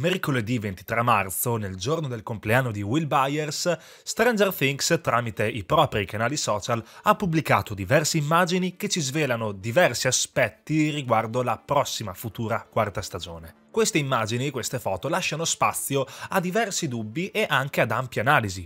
Mercoledì 23 marzo, nel giorno del compleanno di Will Byers, Stranger Things, tramite i propri canali social, ha pubblicato diverse immagini che ci svelano diversi aspetti riguardo la prossima futura quarta stagione. Queste immagini, queste foto, lasciano spazio a diversi dubbi e anche ad ampie analisi.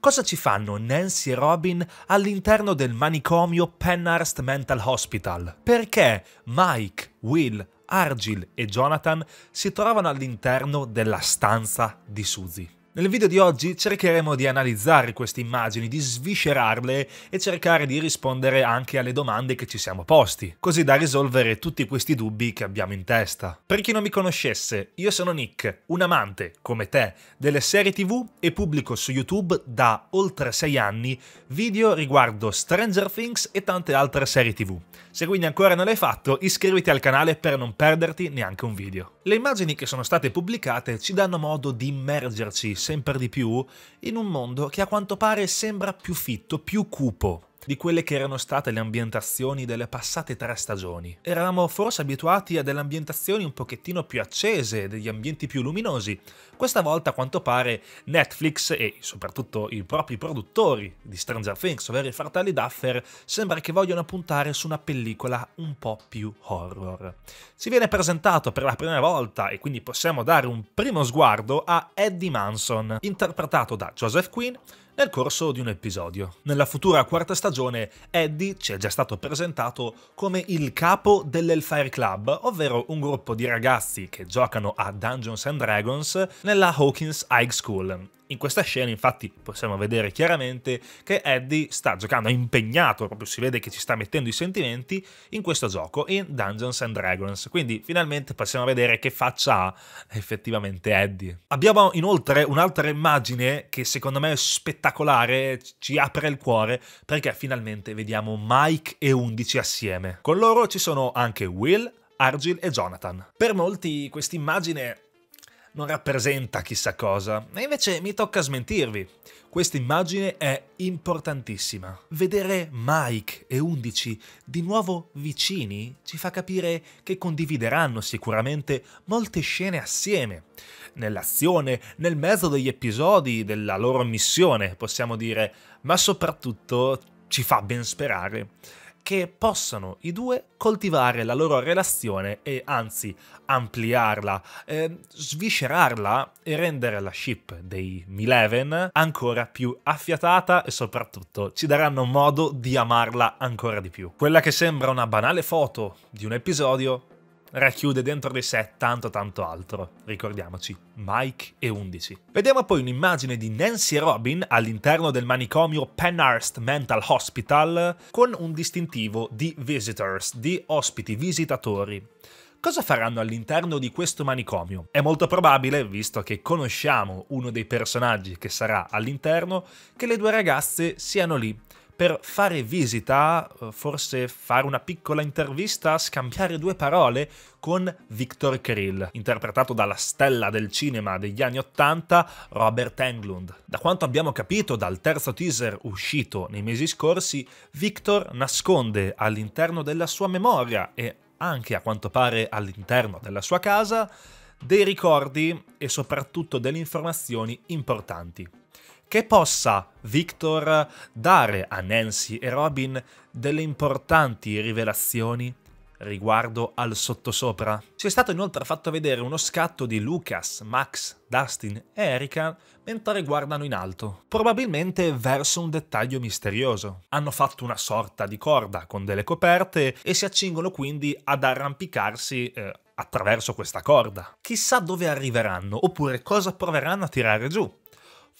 Cosa ci fanno Nancy e Robin all'interno del manicomio Pennhurst Mental Hospital? Perché Mike, Will, Argil e Jonathan si trovano all'interno della stanza di Suzy. Nel video di oggi cercheremo di analizzare queste immagini, di sviscerarle e cercare di rispondere anche alle domande che ci siamo posti, così da risolvere tutti questi dubbi che abbiamo in testa. Per chi non mi conoscesse, io sono Nick, un amante, come te, delle serie tv e pubblico su YouTube da oltre 6 anni video riguardo Stranger Things e tante altre serie tv. Se quindi ancora non l'hai fatto, iscriviti al canale per non perderti neanche un video. Le immagini che sono state pubblicate ci danno modo di immergerci sempre di più in un mondo che a quanto pare sembra più fitto, più cupo di quelle che erano state le ambientazioni delle passate tre stagioni. Eravamo forse abituati a delle ambientazioni un pochettino più accese, degli ambienti più luminosi. Questa volta, a quanto pare, Netflix e soprattutto i propri produttori di Stranger Things, ovvero i fratelli Duffer, sembra che vogliono puntare su una pellicola un po' più horror. Si viene presentato per la prima volta, e quindi possiamo dare un primo sguardo, a Eddie Manson, interpretato da Joseph Quinn, nel corso di un episodio. Nella futura quarta stagione Eddie ci è già stato presentato come il capo dell'Hellfire Club, ovvero un gruppo di ragazzi che giocano a Dungeons and Dragons nella Hawkins High School in questa scena infatti possiamo vedere chiaramente che Eddie sta giocando, è impegnato, proprio si vede che ci sta mettendo i sentimenti in questo gioco, in Dungeons and Dragons. Quindi finalmente possiamo vedere che faccia ha effettivamente Eddie. Abbiamo inoltre un'altra immagine che secondo me è spettacolare, ci apre il cuore, perché finalmente vediamo Mike e 11 assieme. Con loro ci sono anche Will, Argil e Jonathan. Per molti questa immagine non rappresenta chissà cosa. E invece mi tocca smentirvi. Questa immagine è importantissima. Vedere Mike e 11 di nuovo vicini ci fa capire che condivideranno sicuramente molte scene assieme. Nell'azione, nel mezzo degli episodi della loro missione, possiamo dire, ma soprattutto ci fa ben sperare che possano i due coltivare la loro relazione e anzi ampliarla, eh, sviscerarla e rendere la ship dei Mileven ancora più affiatata e soprattutto ci daranno modo di amarla ancora di più. Quella che sembra una banale foto di un episodio racchiude dentro di sé tanto tanto altro. Ricordiamoci, Mike e 11. Vediamo poi un'immagine di Nancy e Robin all'interno del manicomio Penhurst Mental Hospital con un distintivo di visitors, di ospiti, visitatori cosa faranno all'interno di questo manicomio? È molto probabile, visto che conosciamo uno dei personaggi che sarà all'interno, che le due ragazze siano lì per fare visita, eh, forse fare una piccola intervista, scambiare due parole con Victor Krill, interpretato dalla stella del cinema degli anni Ottanta, Robert Englund. Da quanto abbiamo capito dal terzo teaser uscito nei mesi scorsi, Victor nasconde all'interno della sua memoria e anche a quanto pare all'interno della sua casa dei ricordi e soprattutto delle informazioni importanti che possa Victor dare a Nancy e Robin delle importanti rivelazioni riguardo al sottosopra. Ci è stato inoltre fatto vedere uno scatto di Lucas, Max, Dustin e Erika mentre guardano in alto, probabilmente verso un dettaglio misterioso. Hanno fatto una sorta di corda con delle coperte e si accingono quindi ad arrampicarsi eh, attraverso questa corda. Chissà dove arriveranno oppure cosa proveranno a tirare giù.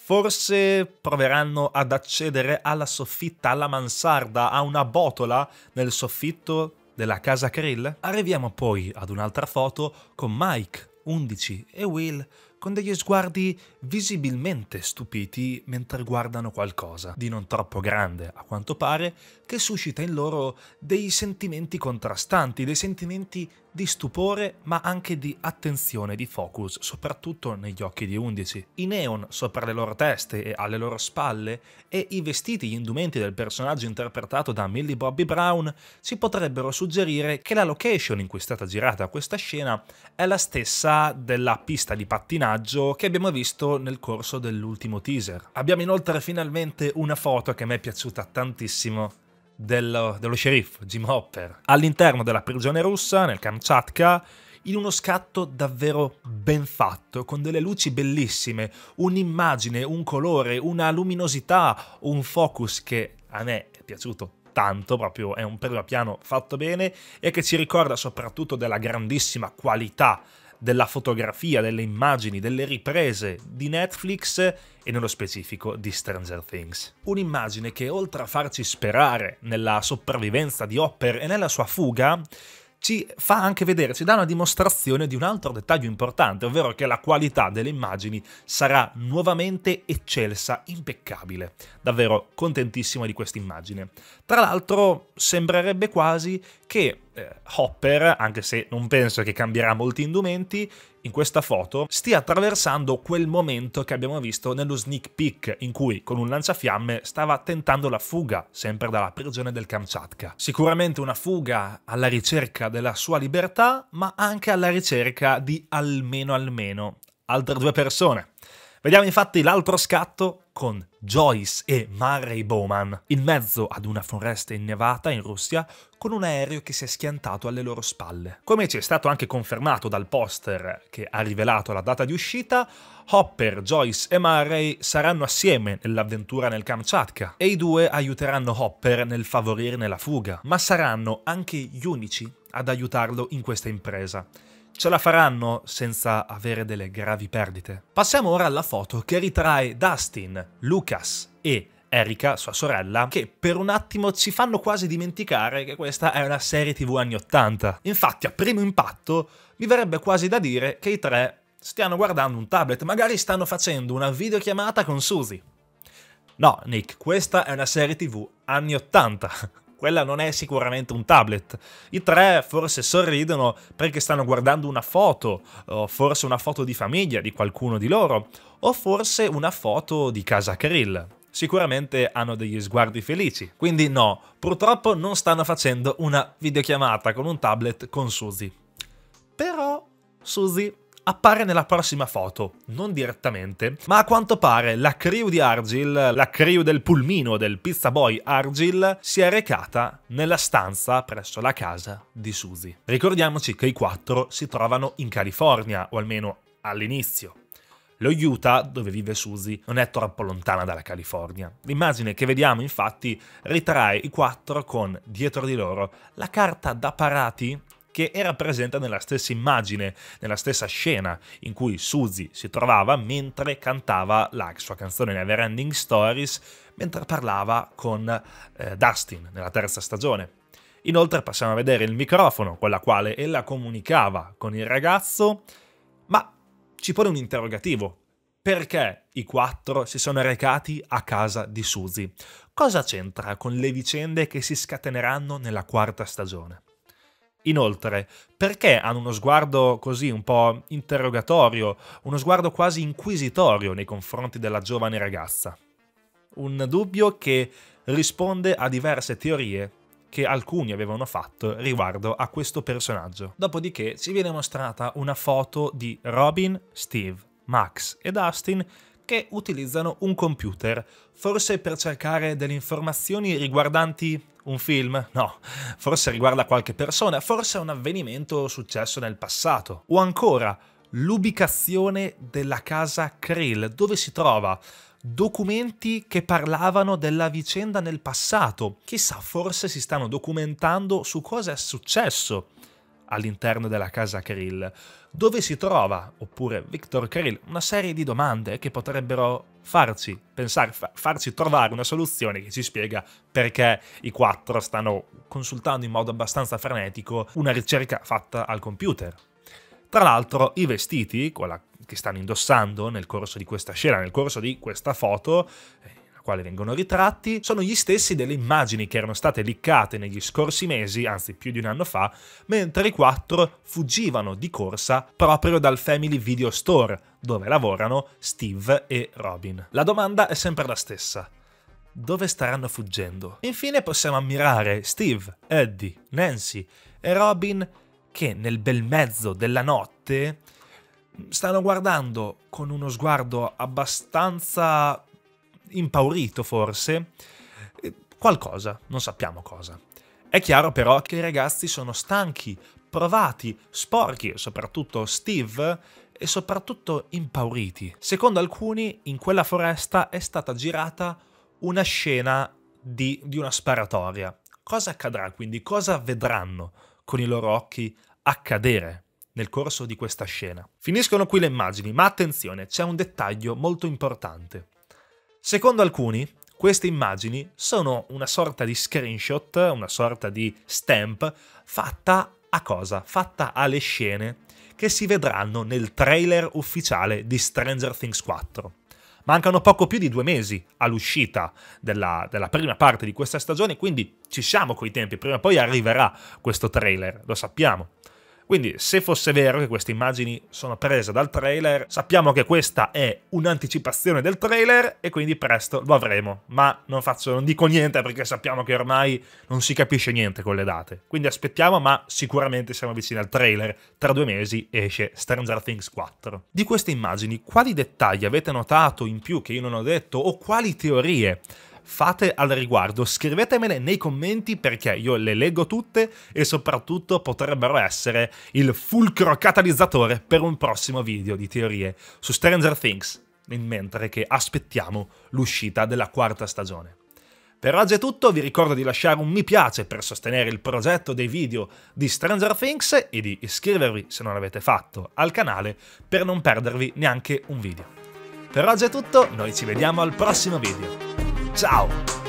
Forse proveranno ad accedere alla soffitta, alla mansarda, a una botola nel soffitto della casa Krill? Arriviamo poi ad un'altra foto con Mike, 11 e Will con degli sguardi visibilmente stupiti mentre guardano qualcosa di non troppo grande, a quanto pare, che suscita in loro dei sentimenti contrastanti, dei sentimenti di stupore ma anche di attenzione, di focus, soprattutto negli occhi di Undici. I neon sopra le loro teste e alle loro spalle e i vestiti, gli indumenti del personaggio interpretato da Millie Bobby Brown ci potrebbero suggerire che la location in cui è stata girata questa scena è la stessa della pista di pattinaggio che abbiamo visto nel corso dell'ultimo teaser. Abbiamo inoltre finalmente una foto che mi è piaciuta tantissimo dello, dello sceriffo Jim Hopper all'interno della prigione russa nel Kamchatka in uno scatto davvero ben fatto, con delle luci bellissime, un'immagine, un colore, una luminosità, un focus che a me è piaciuto tanto, proprio è un primo piano fatto bene e che ci ricorda soprattutto della grandissima qualità della fotografia, delle immagini, delle riprese di Netflix e nello specifico di Stranger Things. Un'immagine che oltre a farci sperare nella sopravvivenza di Hopper e nella sua fuga, ci fa anche vedere, ci dà una dimostrazione di un altro dettaglio importante, ovvero che la qualità delle immagini sarà nuovamente eccelsa, impeccabile. Davvero contentissimo di questa immagine. Tra l'altro sembrerebbe quasi che eh, Hopper, anche se non penso che cambierà molti indumenti, in questa foto stia attraversando quel momento che abbiamo visto nello sneak peek in cui con un lanciafiamme stava tentando la fuga sempre dalla prigione del Kamchatka. Sicuramente una fuga alla ricerca della sua libertà ma anche alla ricerca di almeno almeno altre due persone. Vediamo infatti l'altro scatto con Joyce e Murray Bowman in mezzo ad una foresta innevata in Russia con un aereo che si è schiantato alle loro spalle. Come ci è stato anche confermato dal poster che ha rivelato la data di uscita, Hopper, Joyce e Murray saranno assieme nell'avventura nel Kamchatka e i due aiuteranno Hopper nel favorirne la fuga, ma saranno anche gli unici ad aiutarlo in questa impresa ce la faranno senza avere delle gravi perdite. Passiamo ora alla foto che ritrae Dustin, Lucas e Erika, sua sorella, che per un attimo ci fanno quasi dimenticare che questa è una serie tv anni 80. Infatti a primo impatto mi verrebbe quasi da dire che i tre stiano guardando un tablet, magari stanno facendo una videochiamata con Susie. No, Nick, questa è una serie tv anni 80 quella non è sicuramente un tablet. I tre forse sorridono perché stanno guardando una foto, forse una foto di famiglia di qualcuno di loro, o forse una foto di casa Krill. Sicuramente hanno degli sguardi felici, quindi no, purtroppo non stanno facendo una videochiamata con un tablet con Suzy. Però Suzy appare nella prossima foto, non direttamente, ma a quanto pare la crew di Argil, la crew del pulmino del pizza boy Argil, si è recata nella stanza presso la casa di Suzy. Ricordiamoci che i quattro si trovano in California, o almeno all'inizio. Lo Utah, dove vive Susie, non è troppo lontana dalla California. L'immagine che vediamo infatti ritrae i quattro con dietro di loro la carta da parati che era presente nella stessa immagine, nella stessa scena in cui Suzy si trovava mentre cantava la sua canzone Never Ending Stories, mentre parlava con eh, Dustin nella terza stagione. Inoltre passiamo a vedere il microfono con la quale ella comunicava con il ragazzo, ma ci pone un interrogativo. Perché i quattro si sono recati a casa di Suzy? Cosa c'entra con le vicende che si scateneranno nella quarta stagione? Inoltre, perché hanno uno sguardo così un po' interrogatorio, uno sguardo quasi inquisitorio nei confronti della giovane ragazza? Un dubbio che risponde a diverse teorie che alcuni avevano fatto riguardo a questo personaggio. Dopodiché ci viene mostrata una foto di Robin, Steve, Max e Dustin che utilizzano un computer, forse per cercare delle informazioni riguardanti un film? No, forse riguarda qualche persona, forse è un avvenimento successo nel passato. O ancora, l'ubicazione della casa Krill, dove si trova? Documenti che parlavano della vicenda nel passato. Chissà, forse si stanno documentando su cosa è successo all'interno della casa Krill. Dove si trova, oppure Victor Krill? Una serie di domande che potrebbero farci pensare, farci trovare una soluzione che ci spiega perché i quattro stanno consultando in modo abbastanza frenetico una ricerca fatta al computer. Tra l'altro i vestiti che stanno indossando nel corso di questa scena, nel corso di questa foto, eh, quale vengono ritratti, sono gli stessi delle immagini che erano state liccate negli scorsi mesi, anzi più di un anno fa, mentre i quattro fuggivano di corsa proprio dal Family Video Store, dove lavorano Steve e Robin. La domanda è sempre la stessa dove staranno fuggendo. Infine possiamo ammirare Steve, Eddie, Nancy e Robin che nel bel mezzo della notte stanno guardando con uno sguardo abbastanza impaurito forse, eh, qualcosa, non sappiamo cosa. È chiaro però che i ragazzi sono stanchi, provati, sporchi, soprattutto Steve, e soprattutto impauriti. Secondo alcuni, in quella foresta è stata girata una scena di, di una sparatoria. Cosa accadrà quindi? Cosa vedranno con i loro occhi accadere nel corso di questa scena? Finiscono qui le immagini, ma attenzione, c'è un dettaglio molto importante. Secondo alcuni, queste immagini sono una sorta di screenshot, una sorta di stamp fatta a cosa? Fatta alle scene che si vedranno nel trailer ufficiale di Stranger Things 4. Mancano poco più di due mesi all'uscita della, della, prima parte di questa stagione, quindi ci siamo coi tempi, prima o poi arriverà questo trailer, lo sappiamo. Quindi se fosse vero che queste immagini sono prese dal trailer, sappiamo che questa è un'anticipazione del trailer e quindi presto lo avremo. Ma non, faccio, non dico niente perché sappiamo che ormai non si capisce niente con le date. Quindi aspettiamo, ma sicuramente siamo vicini al trailer. Tra due mesi esce Stranger Things 4. Di queste immagini, quali dettagli avete notato in più che io non ho detto o quali teorie? fate al riguardo? Scrivetemele nei commenti perché io le leggo tutte e soprattutto potrebbero essere il fulcro catalizzatore per un prossimo video di teorie su Stranger Things, mentre che aspettiamo l'uscita della quarta stagione. Per oggi è tutto, vi ricordo di lasciare un mi piace per sostenere il progetto dei video di Stranger Things e di iscrivervi, se non l'avete fatto, al canale per non perdervi neanche un video. Per oggi è tutto, noi ci vediamo al prossimo video. Ciao!